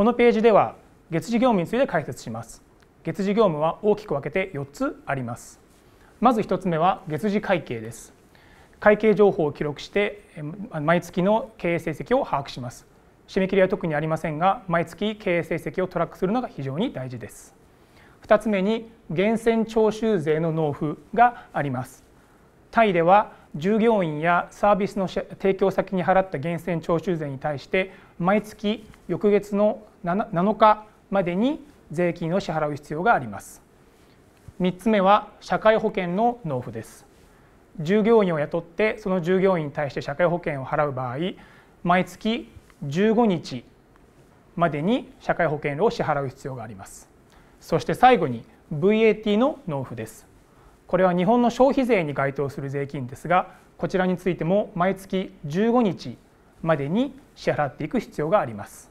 このページでは月次業務について解説します月次業務は大きく分けて4つありますまず1つ目は月次会計です会計情報を記録して毎月の経営成績を把握します締め切りは特にありませんが毎月経営成績をトラックするのが非常に大事です2つ目に源泉徴収税の納付がありますタイでは従業員やサービスの提供先に払った源泉徴収税に対して毎月翌月の 7, 7日までに税金を支払う必要があります3つ目は社会保険の納付です従業員を雇ってその従業員に対して社会保険を払う場合毎月15日までに社会保険料を支払う必要がありますそして最後に VAT の納付ですこれは日本の消費税に該当する税金ですがこちらについても毎月15日までに支払っていく必要があります